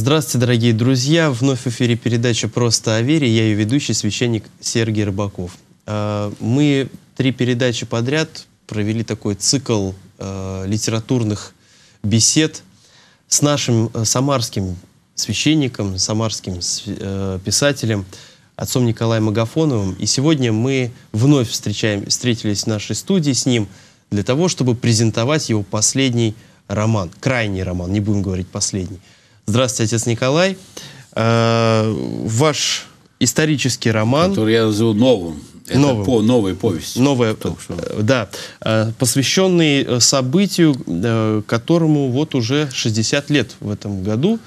Здравствуйте, дорогие друзья! Вновь в эфире передача «Просто о вере». Я ее ведущий, священник Сергей Рыбаков. А, мы три передачи подряд провели такой цикл а, литературных бесед с нашим а, самарским священником, самарским писателем, отцом Николаем Агафоновым. И сегодня мы вновь встречаем, встретились в нашей студии с ним для того, чтобы презентовать его последний роман, крайний роман, не будем говорить последний – Здравствуйте, отец Николай. Э, ваш исторический роман... Который я назову новым. Это новым. по новой повести. Новая, том, что... Э, да, э, посвященный событию, которому вот уже 60 лет в этом году.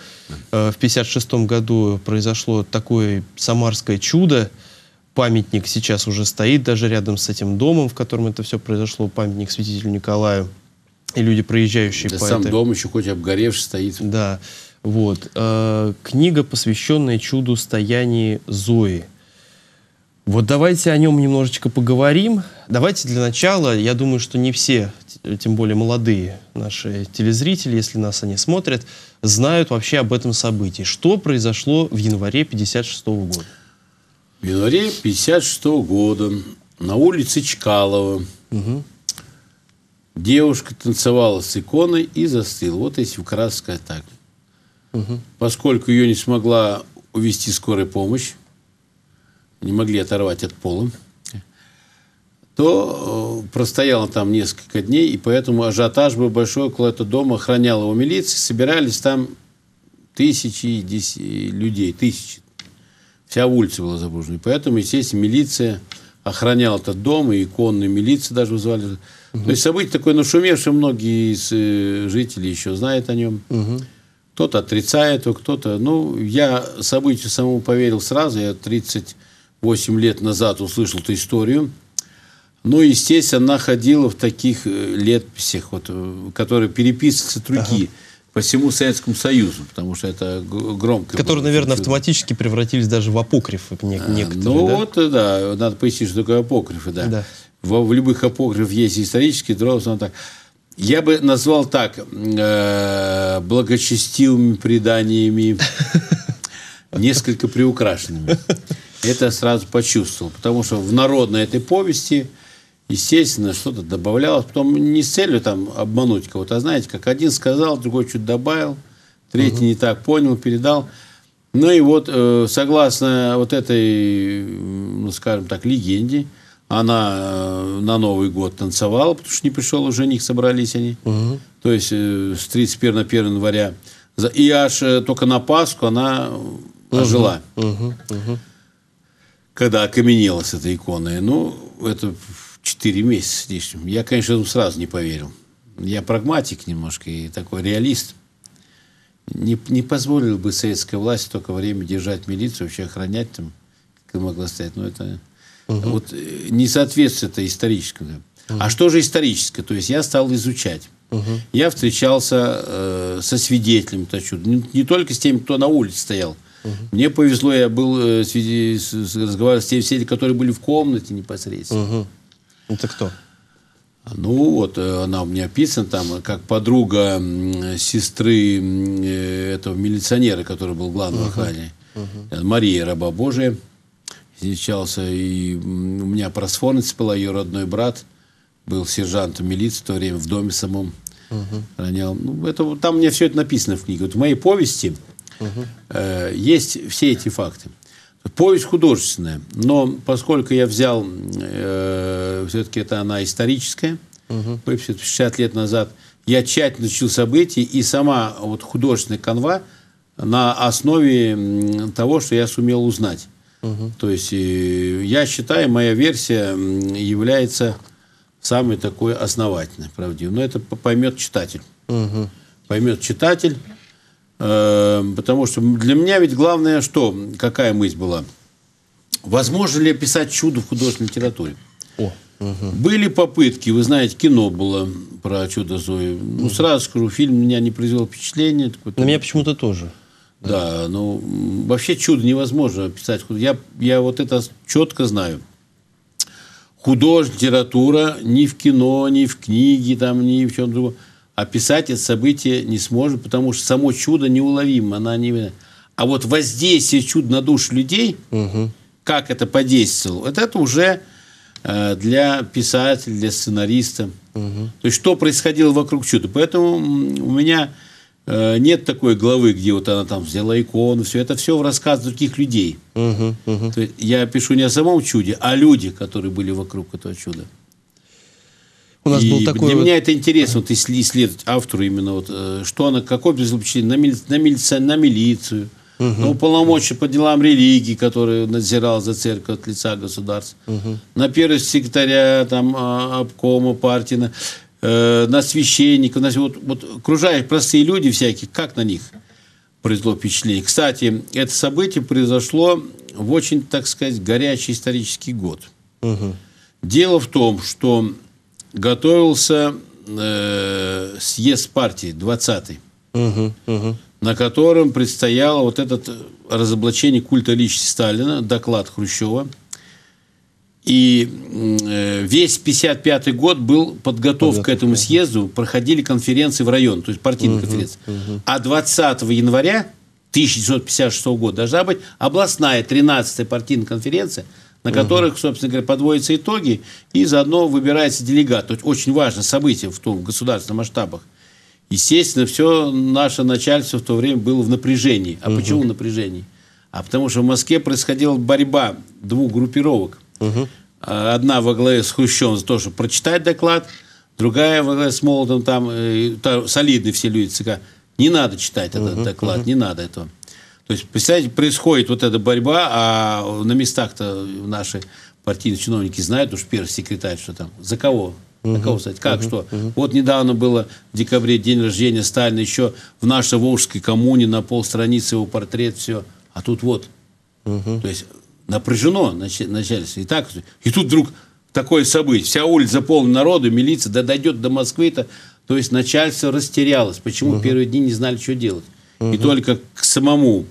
В 56 году произошло такое самарское чудо. Памятник сейчас уже стоит даже рядом с этим домом, в котором это все произошло, памятник святителю Николаю. И люди, проезжающие да по сам этой... дом еще хоть обгоревший стоит. Да. Вот. Э, книга, посвященная чуду стояния Зои. Вот давайте о нем немножечко поговорим. Давайте для начала, я думаю, что не все, тем более молодые наши телезрители, если нас они смотрят, знают вообще об этом событии. Что произошло в январе 56 -го года? В январе 56 -го года на улице Чкалова угу. девушка танцевала с иконой и застыла. Вот если в краское так угу. поскольку ее не смогла увести скорая помощь, не могли оторвать от пола, то э, простояла там несколько дней, и поэтому ажиотаж был большой около этого дома, охраняла его милиция, собирались там тысячи людей, тысячи. Вся улица была загружена. Поэтому, естественно, милиция охраняла этот дом, и конную милицию даже вызвали. Угу. То есть событие такое нашумевшее, многие из э, жителей еще знают о нем. Угу кто-то отрицает его, кто-то... Ну, я событию самому поверил сразу, я 38 лет назад услышал эту историю. Ну, естественно, она ходила в таких э, летписях, вот, э, которые переписываются другие. Ага по всему Советскому Союзу, потому что это громко. Которые, было. наверное, автоматически превратились даже в апокрифы нек- а, некоторые. Ну да? вот, э, да, надо пояснить, что такое апокрифы, да. да. В, в любых апокрифах есть исторические, Дрозд, так я бы назвал так, э, благочестивыми преданиями, несколько приукрашенными. Это я сразу почувствовал, потому что в народной этой повести, естественно, что-то добавлялось, потом не с целью там обмануть кого-то, а знаете, как один сказал, другой чуть добавил, третий угу. не так понял, передал. Ну и вот, э, согласно вот этой, ну скажем так, легенде, она э, на Новый год танцевала, потому что не пришел уже них собрались они. Угу. То есть э, с 31 на 1 января. И аж э, только на Пасху она ожила. Угу. Угу. Когда окаменелась эта икона. иконой. Ну, это 4 месяца с лишним. Я, конечно, сразу не поверил. Я прагматик немножко и такой реалист. Не, не позволил бы советская власть только время держать милицию, вообще охранять там, как могла стоять. Но ну, это Угу. Вот э, не соответствует это историческому. Угу. А что же историческое? То есть я стал изучать. Угу. Я встречался э, со свидетелями, то чудо. Не, не только с теми, кто на улице стоял. Угу. Мне повезло, я был э, среди, с, с, разговаривал с теми свидетелями, которые были в комнате непосредственно. Угу. Это кто? Ну вот, э, она у меня описана там, э, как подруга сестры этого милиционера, который был главным угу. охране. Угу. Мария, раба Божия отличался. И у меня просфорница была, ее родной брат был сержантом милиции в то время в доме самом. Угу. Ронял. Ну, это, там мне все это написано в книге. Вот в моей повести угу. э, есть все эти факты. Повесть художественная, но поскольку я взял, э, все-таки это она историческая, угу. 50 лет назад, я тщательно изучил события, и сама вот художественная канва на основе того, что я сумел узнать. Угу. То есть э, я считаю, моя версия является самой такой основательной, правдивой. Но это поймет читатель. Угу. Поймет читатель. Э, потому что для меня ведь главное что? Какая мысль была? Возможно ли писать чудо в художественной литературе? О. Угу. Были попытки, вы знаете, кино было про чудо Зои. Ну, угу. сразу скажу, фильм меня не произвел впечатления. На меня почему-то тоже. Да, ну вообще чудо невозможно описать. Я, я вот это четко знаю. Художественная литература ни в кино, ни в книге, там, ни в чем другом. Описать это событие не сможет, потому что само чудо неуловимо. оно не... А вот воздействие чуда на душу людей, угу. как это подействовало, вот это уже э, для писателя, для сценариста. Угу. То есть, что происходило вокруг чуда. Поэтому у меня Э, нет такой главы, где вот она там взяла икону, все это все в рассказ других людей. Угу, угу. я пишу не о самом чуде, а люди, которые были вокруг этого чуда. У нас и был такой для вот... меня это интересно, вот исследовать автору именно вот, э, что она, какой предзлоключение, на, мили... на, мили... на милицию, угу. на уполномочия по делам религии, который надзирал за церковь от лица государства, угу. на первого секретаря там а, обкома партии, на Э, на священников, на вот, вот окружающие простые люди всякие, как на них произошло впечатление. Кстати, это событие произошло в очень, так сказать, горячий исторический год. Угу. Дело в том, что готовился э, съезд партии 20-й, угу, угу. на котором предстояло вот это э, разоблачение культа личности Сталина, доклад Хрущева – и э, весь 55 год был подготовка Понятно, к этому съезду, проходили конференции в район, то есть партийные угу, конференции. Угу. А 20 января 1956 года должна быть областная 13-я партийная конференция, на которых, угу. собственно говоря, подводятся итоги, и заодно выбирается делегат. То есть очень важное событие в том в государственных масштабах. Естественно, все наше начальство в то время было в напряжении. А угу. почему в напряжении? А потому что в Москве происходила борьба двух группировок Одна во главе с Хрущевым за то, чтобы прочитать доклад, другая во главе с Молотом, там, э, там солидные все люди ЦК. Не надо читать этот угу, доклад, угу. не надо этого. То есть, представляете, происходит вот эта борьба, а на местах-то наши партийные чиновники знают, уж первый секретарь, что там, за кого на кого сказать? Как, uh что? Uh Вот недавно было в декабре день рождения Сталина, еще в нашей Волжской коммуне на полстраницы его портрет, все. А тут вот. Uh То есть напряжено начальство. И так, и тут вдруг такое событие. Вся улица заполнена народу, милиция да дойдет до Москвы-то. То есть начальство растерялось. Почему угу. первые дни не знали, что делать? Угу. И только к самому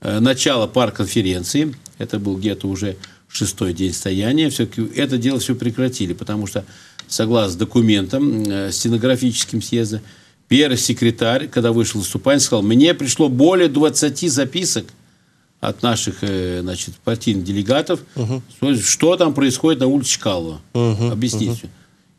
э, началу пар конференции, это был где-то уже шестой день стояния, все-таки это дело все прекратили, потому что, согласно документам э, стенографическим съезда, первый секретарь, когда вышел из выступать, сказал, мне пришло более 20 записок от наших э, значит, партийных делегатов, угу. что там происходит на улице Чкалова. Угу. Объясните. Угу.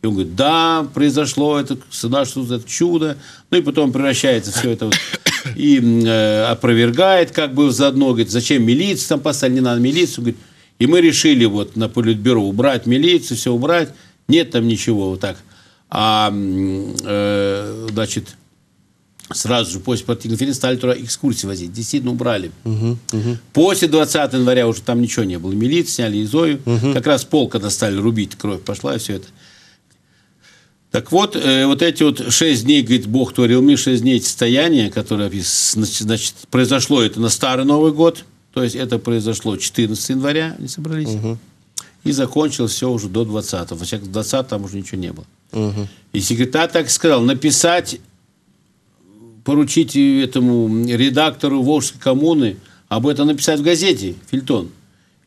И он говорит, да, произошло это, сюда что за это чудо. Ну и потом превращается все это вот, и э, опровергает как бы заодно. Говорит, зачем милицию там поставили, не надо милицию. Говорит, и мы решили вот на политбюро убрать милицию, все убрать. Нет там ничего вот так. А, э, значит, Сразу же после партийного фильма стали туда экскурсии возить. Действительно убрали. Угу, угу. После 20 января уже там ничего не было. Милиция сняли Изою. Угу. Как раз полка достали рубить, кровь пошла и все это. Так вот, э, вот эти вот шесть дней, говорит, Бог творил мне шесть дней состояния, которое значит, произошло это на Старый Новый год, то есть это произошло 14 января, они собрались, угу. и закончилось все уже до 20-го. Во всяком 20 там уже ничего не было. Угу. И секретарь так сказал, написать поручить этому редактору Волжской коммуны об этом написать в газете «Фильтон».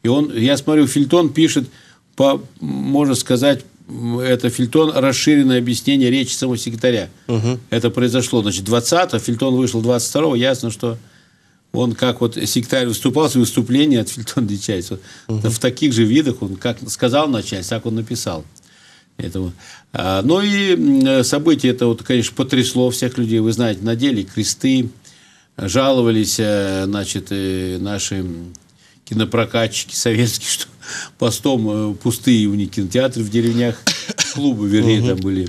И он, я смотрю, Фильтон пишет, по, можно сказать, это Фильтон расширенное объяснение речи самого секретаря. Угу. Это произошло, значит, 20-го, Фильтон вышел 22-го, ясно, что он как вот секретарь выступал, с выступления от Фильтона Дичайца. Угу. В таких же видах он как сказал начальство, так он написал этого. А, ну и э, событие это, вот, конечно, потрясло всех людей. Вы знаете, надели кресты, жаловались, э, значит, э, наши кинопрокатчики советские, что постом пустые у них кинотеатры в деревнях, клубы, вернее, угу. там были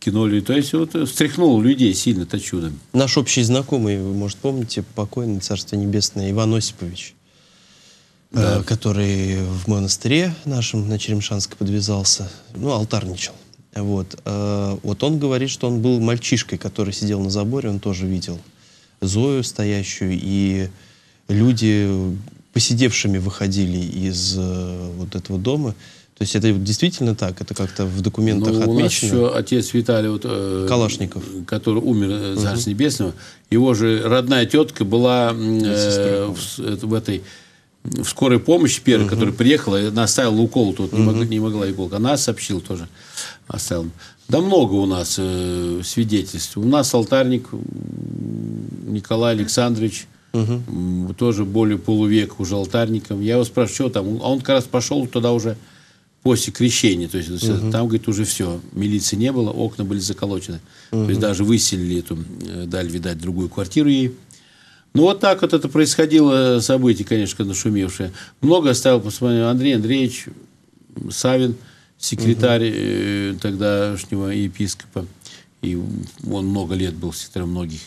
кино. То есть вот встряхнуло людей сильно это чудо. Наш общий знакомый, вы, может, помните, покойный, царство небесное, Иван Осипович да. э, который в монастыре нашем на Черемшанске подвязался, ну, алтарничал. Вот. Э, вот он говорит, что он был мальчишкой, который сидел на заборе, он тоже видел Зою стоящую, и люди посидевшими выходили из э, вот этого дома. То есть это действительно так? Это как-то в документах ну, отмечено? У нас еще отец Виталий вот, э, Калашников, который умер за э, Царства угу. Небесного, его же родная тетка была э, э, в, в этой в скорой помощи первый, угу. который приехала, она оставила укол тут, угу. не, могла, не могла иголка. Она сообщила тоже, оставила. Да много у нас э, свидетельств. У нас алтарник Николай Александрович, угу. тоже более полувека уже алтарником. Я его спрашиваю, что там? А он как раз пошел туда уже после крещения. То есть угу. там, говорит, уже все. Милиции не было, окна были заколочены. Угу. То есть даже выселили эту, э, дали, видать, другую квартиру ей. Ну, вот так вот это происходило событие, конечно, нашумевшее. Много оставил, посмотрим Андрей Андреевич Савин, секретарь угу. тогдашнего епископа. И он много лет был секретарем многих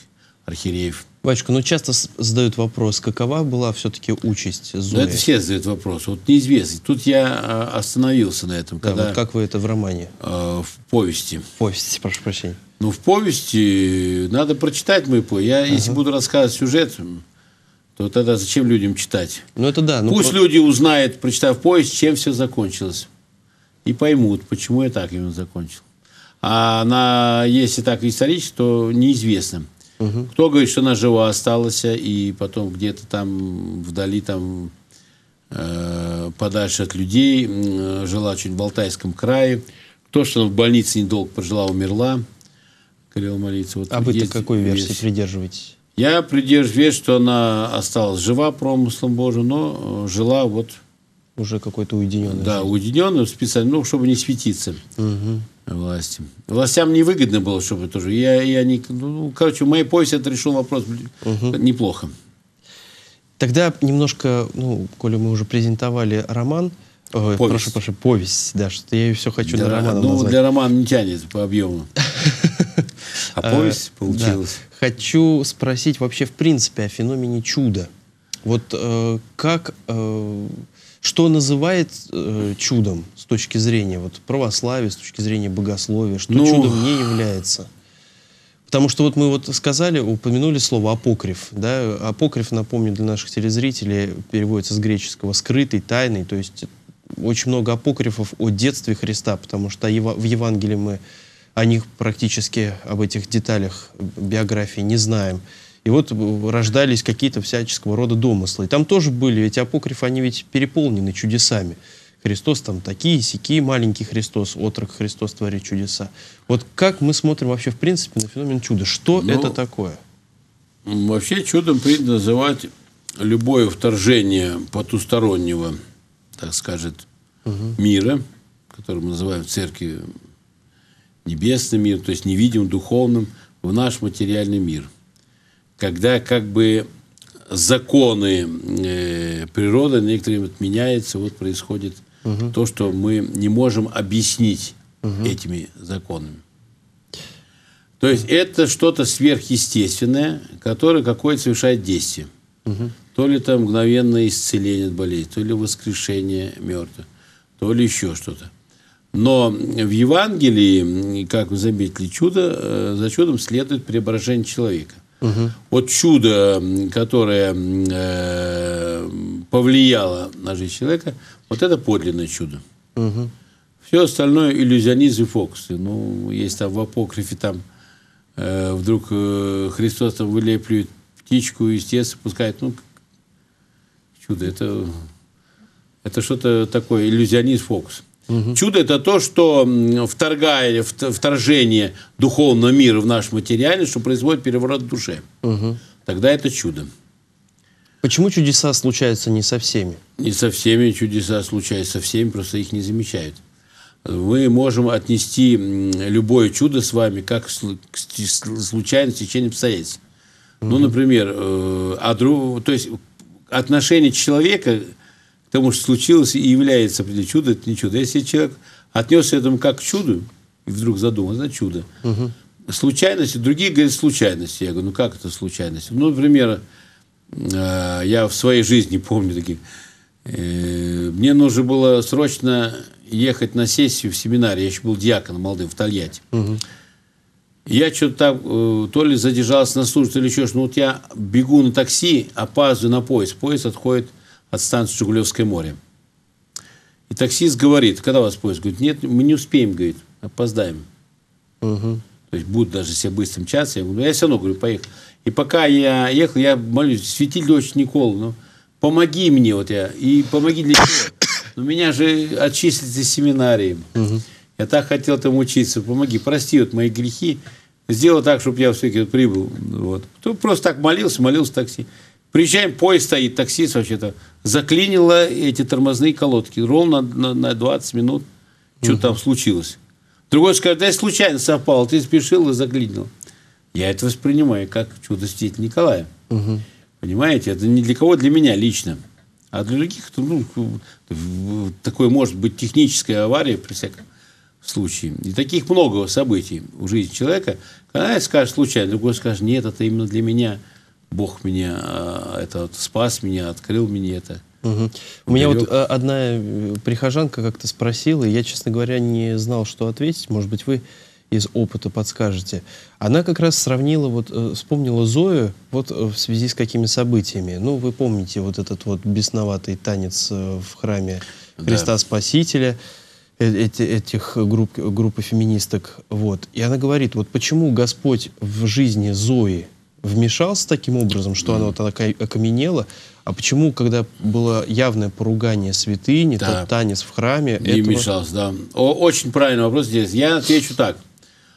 архиереев. Вачка, ну часто задают вопрос, какова была все-таки участь Зои? Ну, это все задают вопрос. Вот неизвестный. Тут я а, остановился на этом. Да, когда, вот как вы это в романе? Э, в повести. В повести, прошу прощения. Ну, в повести надо прочитать мою повесть. Я, ага. если буду рассказывать сюжет, то тогда зачем людям читать? Ну, это да. Ну, Пусть про... люди узнают, прочитав повесть, чем все закончилось. И поймут, почему я так именно закончил. А на, если так исторически, то неизвестно. Угу. Кто говорит, что она жива осталась, и потом где-то там вдали, там э, подальше от людей, э, жила чуть в Алтайском крае. Кто, что она в больнице недолго прожила, умерла. Калил Малица. Вот а вы-то какой версии версия? придерживаетесь? Я придерживаюсь что она осталась жива промыслом Божьим, но э, жила вот... Уже какой-то уединенный. Да, уединенный, специально, ну, чтобы не светиться угу. власти. Властям невыгодно было, чтобы тоже... Я, я не... Ну, ну короче, в моей повести это решил вопрос угу. неплохо. Тогда немножко, ну, коли мы уже презентовали роман, Ой, повесть. Прошу, прошу, повесть, да, что я ее все хочу для на роман. Ну, назвать. для романа не тянет по объему. А повесть э, получилась. Да. Хочу спросить вообще в принципе о феномене чуда. Вот э, как, э, что называет э, чудом с точки зрения вот, православия, с точки зрения богословия, что ну... чудом не является? Потому что вот мы вот сказали, упомянули слово апокриф. Да? Апокриф, напомню, для наших телезрителей переводится с греческого «скрытый», «тайный». То есть очень много апокрифов о детстве Христа, потому что в Евангелии мы о них практически, об этих деталях биографии не знаем. И вот рождались какие-то всяческого рода домыслы. И там тоже были, эти апокрифы, они ведь переполнены чудесами. Христос там такие, сякие, маленький Христос, отрок Христос творит чудеса. Вот как мы смотрим вообще в принципе на феномен чуда? Что ну, это такое? Вообще чудом принято называть любое вторжение потустороннего, так скажет, угу. мира, который мы называем в церкви небесный мир, то есть невидимым, духовным, в наш материальный мир. Когда как бы законы э, природы некоторым отменяются, вот происходит угу. то, что мы не можем объяснить угу. этими законами. То есть это что-то сверхъестественное, которое какое-то совершает действие. Угу. То ли это мгновенное исцеление от болезни, то ли воскрешение мертвых, то ли еще что-то. Но в Евангелии, как вы заметили, чудо, э, за чудом следует преображение человека. Угу. Вот чудо, которое э, повлияло на жизнь человека, вот это подлинное чудо. Угу. Все остальное иллюзионизм и фокусы. Ну, есть там в апокрифе, там э, вдруг э, Христос там вылепливает птичку из теста, пускает. Ну, чудо. Это, это что-то такое, иллюзионизм, фокус. Угу. Угу. Чудо – это то, что вторгая, вторжение духовного мира в наш материальный, что производит переворот в душе. Угу. Тогда это чудо. Почему чудеса случаются не со всеми? Не со всеми чудеса случаются, со всеми просто их не замечают. Мы можем отнести любое чудо с вами как случайное течение обстоятельств. Угу. Ну, например, э, а друг, то есть отношение человека – тому, что случилось и является чудо, это не чудо. Если человек отнесся к этому как к чуду, и вдруг задумался, это чудо. Угу. Случайности, другие говорят случайности. Я говорю, ну как это случайность? Ну, например, э, я в своей жизни помню такие. Э, мне нужно было срочно ехать на сессию в семинаре. Я еще был диаконом молодым в Тольятти. Угу. Я что-то там, э, то ли задержался на службе, то ли еще что. Ну, вот я бегу на такси, опаздываю на поезд. Поезд отходит от станции Жигулевское море. И таксист говорит, когда вас поезд? Говорит, нет, мы не успеем, говорит, опоздаем. Угу. То есть будут даже все быстрым часом. Я, говорю, «Ну, я все равно говорю, поехал. И пока я ехал, я молюсь, светиль дочь Никол, ну, помоги мне, вот я, и помоги для чего? Ну, меня же отчислят из семинарии. Угу. Я так хотел там учиться, помоги, прости вот мои грехи, сделай так, чтобы я все-таки прибыл. Вот. Тут просто так молился, молился в такси. Приезжаем, поезд стоит, таксист вообще-то. Заклинило эти тормозные колодки. Ровно на, на 20 минут что угу. там случилось. Другой скажет, да я случайно совпал, ты спешил и заклинил. Я это воспринимаю как чудо святителя Николая. Угу. Понимаете, это не для кого, для меня лично. А для других, ну, такое может быть техническая авария при всяком случае. И таких много событий в жизни человека. Когда я скажет случайно, другой скажет, нет, это именно для меня – Бог меня э, это вот, спас меня, открыл мне это. Угу. У меня вот э, одна э, прихожанка как-то спросила, и я, честно говоря, не знал, что ответить. Может быть, вы из опыта подскажете. Она как раз сравнила, вот вспомнила Зою вот в связи с какими событиями. Ну, вы помните вот этот вот бесноватый танец в храме Христа да. Спасителя эти, этих групп, группы феминисток. Вот. И она говорит, вот почему Господь в жизни Зои вмешался таким образом, что mm. она вот такая окаменело. А почему, когда было явное поругание святыни, да. тот танец в храме... Не этого... вмешался, да. О, очень правильный вопрос здесь. Я отвечу так.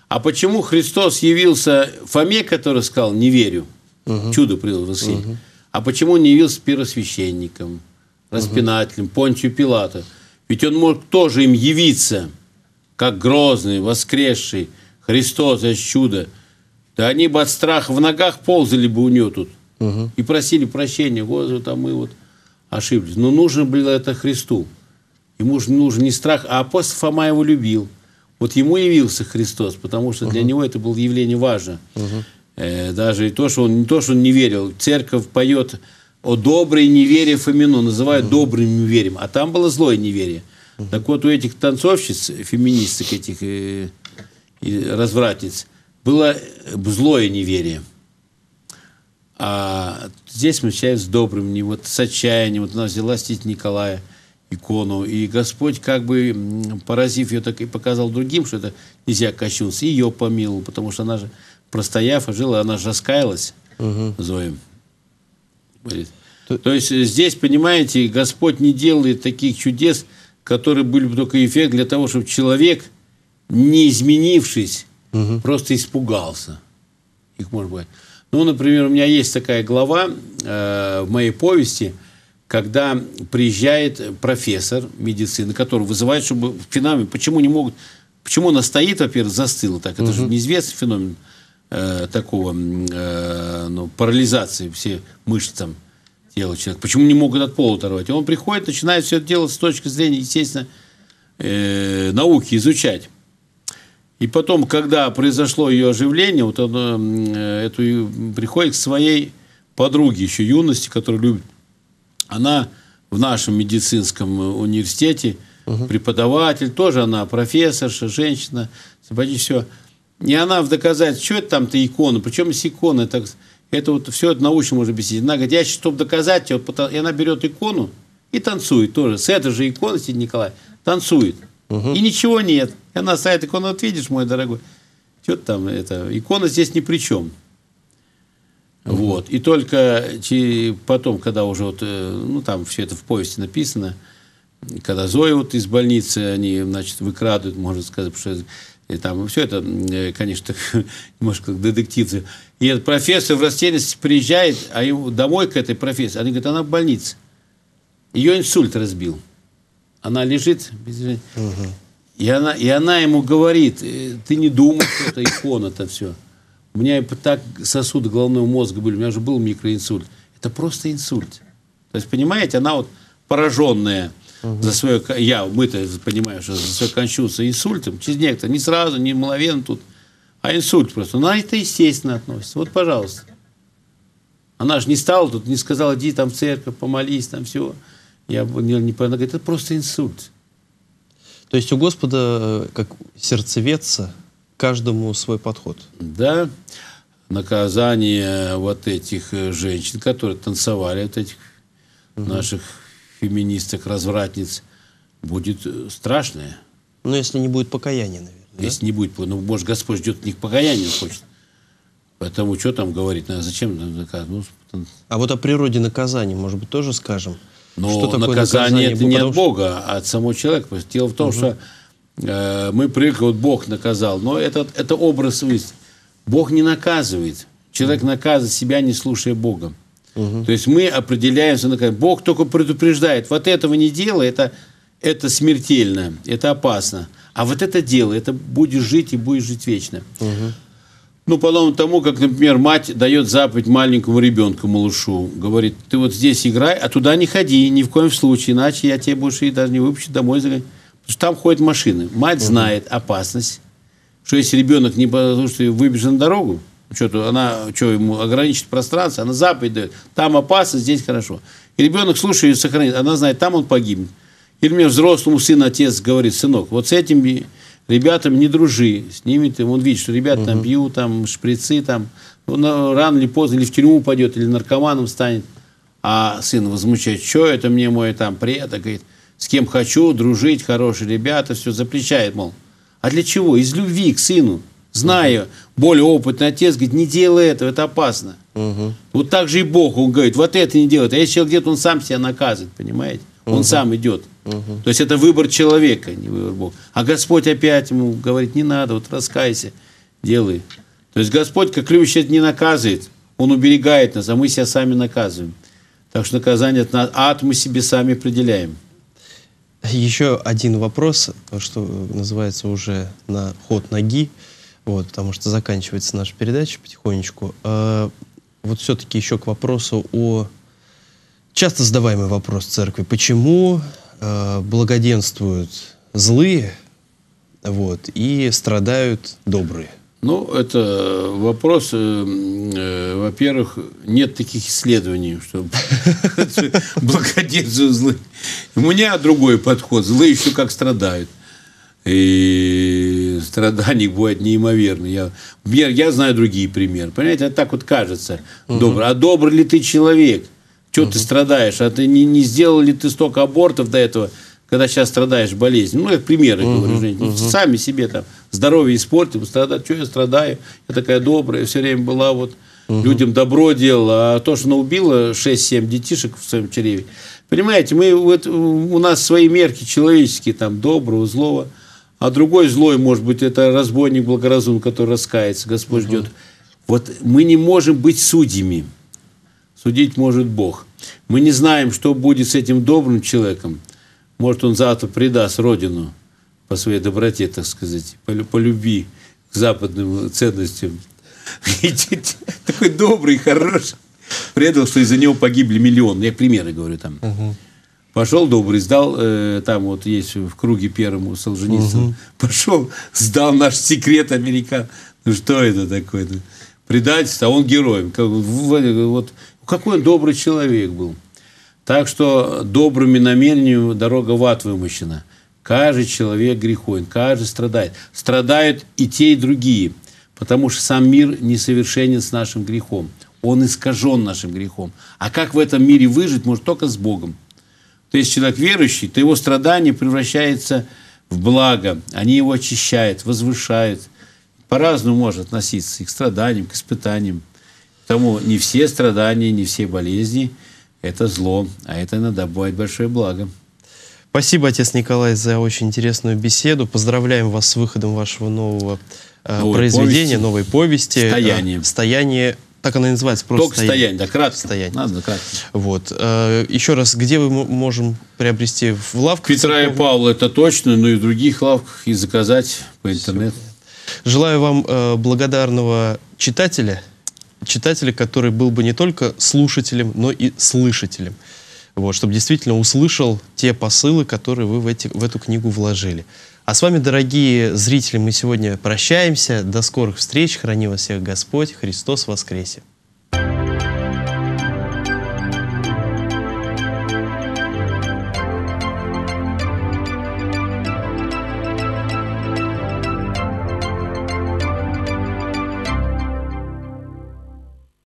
А почему Христос явился Фоме, который сказал «не верю», угу. чудо привел в России, угу. а почему он не явился первосвященником, распинателем, угу. Понтию Пилата? Ведь он мог тоже им явиться, как грозный, воскресший Христос, это чудо. Да они бы от страха в ногах ползали бы у нее тут. Угу. И просили прощения. Вот, там мы вот ошиблись. Но нужно было это Христу. Ему же нужен не страх, а апостол Фома его любил. Вот ему явился Христос, потому что для него это было явление важно. Угу. Э, даже и то, что он не то, что он не верил. Церковь поет о доброй невере Фомину, называют угу. добрым неверием. А там было злое неверие. Угу. Так вот, у этих танцовщиц, феминисток этих и, э, и развратниц – было э, злое неверие. А здесь мы встречаемся с добрым, не вот с отчаянием. Вот она взяла стить Николая икону, и Господь, как бы поразив ее, так и показал другим, что это нельзя кощунство, и ее помиловал, потому что она же, простояв и жила, она же раскаялась угу. Зоем. То есть э, здесь, понимаете, Господь не делает таких чудес, которые были бы только эффект для того, чтобы человек, не изменившись, Угу. Просто испугался. Их может быть. Ну, например, у меня есть такая глава э, в моей повести, когда приезжает профессор медицины, который вызывает, чтобы феномен, почему не могут, почему она стоит, во-первых, застыла так, это угу. же неизвестный феномен э, такого э, ну, парализации все мышц там тела человека. Почему не могут от пола оторвать? И он приходит, начинает все это делать с точки зрения, естественно, э, науки изучать. И потом, когда произошло ее оживление, вот она э, эту, приходит к своей подруге еще юности, которую любит. Она в нашем медицинском э, университете угу. преподаватель, тоже она профессорша, женщина, почти все. И она в доказать, что это там-то икона, причем если икона, это, это вот все это научно можно объяснить. Она говорит, я чтобы доказать, вот, и она берет икону и танцует тоже. С этой же иконой Сидни Николай танцует. Угу. И ничего нет она на сайт икон, вот видишь, мой дорогой, что там, это, икона здесь ни при чем. Вот. И только потом, когда уже вот, э, ну, там все это в повести написано, когда Зоя вот из больницы, они, значит, выкрадывают, можно сказать, потому что и там все это, э, конечно, немножко как детективы. И этот профессор в растерянности приезжает, а ему домой к этой профессии, они говорят, она в больнице. Ее инсульт разбил. Она лежит. Без... Угу. И она, и она ему говорит, «Э, ты не думай, что это икон, это все. У меня так сосуды головного мозга были, у меня же был микроинсульт. Это просто инсульт. То есть, понимаете, она вот пораженная угу. за свое, я, мы-то понимаем, что за свое кончуться инсультом, через некоторое, не сразу, не мгновенно тут, а инсульт просто. Она это естественно относится. Вот, пожалуйста. Она же не стала тут, не сказала, иди там в церковь, помолись, там все. Я не, не понял. Она говорит, это просто инсульт. То есть у Господа, э, как сердцеведца, каждому свой подход. Да. Наказание вот этих э, женщин, которые танцевали, вот этих угу. наших феминисток, развратниц, будет э, страшное. Но ну, если не будет покаяния, наверное. Если да? не будет, ну, может, Господь ждет не к покаянию хочет. Поэтому что там говорить? Зачем наказывать? Ну, а вот о природе наказания, может быть, тоже скажем? Но ну, что такое наказание, наказание? это не от Бога, а от самого человека. Дело в том, угу. что э, мы привыкли, вот Бог наказал. Но это, это образ выяснит. Бог не наказывает. Человек наказывает себя, не слушая Бога. Угу. То есть мы определяемся, Бог только предупреждает, вот этого не делай, это, это смертельно, это опасно. А вот это делай, это будешь жить и будешь жить вечно. Угу. Ну, подобно тому, как, например, мать дает заповедь маленькому ребенку, малышу. Говорит, ты вот здесь играй, а туда не ходи, ни в коем случае, иначе я тебе больше и даже не выпущу домой. Потому что там ходят машины. Мать знает опасность, что если ребенок не потому что выбежит на дорогу, ну, что-то она, что ему ограничит пространство, она заповедь дает. Там опасно, здесь хорошо. И ребенок слушает и сохранит. Она знает, там он погибнет. Или мне взрослому сын, отец говорит, сынок, вот с этим ребятам не дружи с ними, ты, он видит, что ребята там бьют, там шприцы, там, он ну, рано или поздно или в тюрьму упадет, или наркоманом станет. А сын возмущает, что это мне мой там предок, а говорит, с кем хочу, дружить, хорошие ребята, все запрещает, мол. А для чего? Из любви к сыну. Знаю, угу. более опытный отец говорит, не делай этого, это опасно. Угу. Вот так же и Бог, он говорит, вот это не делает. А если человек где-то, он сам себя наказывает, понимаете? Он сам идет. Угу. То есть это выбор человека, а не выбор Бога. А Господь опять ему говорит, не надо, вот раскайся, делай. То есть Господь, как любящий, не наказывает, Он уберегает нас, а мы себя сами наказываем. Так что наказание от нас, ад мы себе сами определяем. Еще один вопрос, что называется уже на ход ноги, вот, потому что заканчивается наша передача потихонечку. А, вот все-таки еще к вопросу о часто задаваемый вопрос церкви. Почему Э, благоденствуют злые, вот, и страдают добрые? Ну, это вопрос, э, э, во-первых, нет таких исследований, что благоденствуют злые. У меня другой подход. Злые еще как страдают. И страданий бывает неимоверно. Я, я, я знаю другие примеры. Понимаете, а так вот кажется. Угу. А добрый ли ты человек? Что угу. ты страдаешь? А ты не, не сделал ли ты столько абортов до этого, когда сейчас страдаешь болезнью? Ну, это примеры, угу, говорю, Жень. Угу. Сами себе там здоровье испортим, страдать. что я страдаю? Я такая добрая, все время была вот угу. людям добро делала. А то, что она убила 6-7 детишек в своем чреве. Понимаете, мы, вот, у нас свои мерки человеческие, там, доброго, злого. А другой злой, может быть, это разбойник благоразум, который раскается, Господь угу. ждет. Вот мы не можем быть судьями судить может Бог. Мы не знаем, что будет с этим добрым человеком. Может, он завтра предаст родину по своей доброте, так сказать, по, по любви к западным ценностям. Такой добрый, хороший. Предал, что из-за него погибли миллион. Я примеры говорю там. Пошел добрый, сдал, э, там вот есть в круге первому Солженицын, угу. пошел, сдал наш секрет американ. Ну что это такое? предательство, а он героем. Э, вот какой он добрый человек был. Так что добрыми намерениями дорога в ад вымощена. Каждый человек греховен, каждый страдает. Страдают и те, и другие, потому что сам мир несовершенен с нашим грехом. Он искажен нашим грехом. А как в этом мире выжить, может только с Богом. То есть человек верующий, то его страдания превращаются в благо. Они его очищают, возвышают – по-разному может относиться и к страданиям, к испытаниям. тому не все страдания, не все болезни – это зло, а это иногда бывает большое благо. Спасибо, отец Николай, за очень интересную беседу. Поздравляем вас с выходом вашего нового э, новой произведения, повести. новой повести. «Стояние». Э, «Стояние». Так она и называется, просто Только стояние. стояние, да, кратко. Стояние. Надо кратко. Вот. Э, еще раз, где мы можем приобрести в лавках? Петра и Павла, это точно, но и в других лавках, и заказать по интернету. Желаю вам э, благодарного читателя, читателя, который был бы не только слушателем, но и слышателем. Вот, чтобы действительно услышал те посылы, которые вы в, эти, в эту книгу вложили. А с вами, дорогие зрители, мы сегодня прощаемся. До скорых встреч. Храни вас всех Господь. Христос воскресе.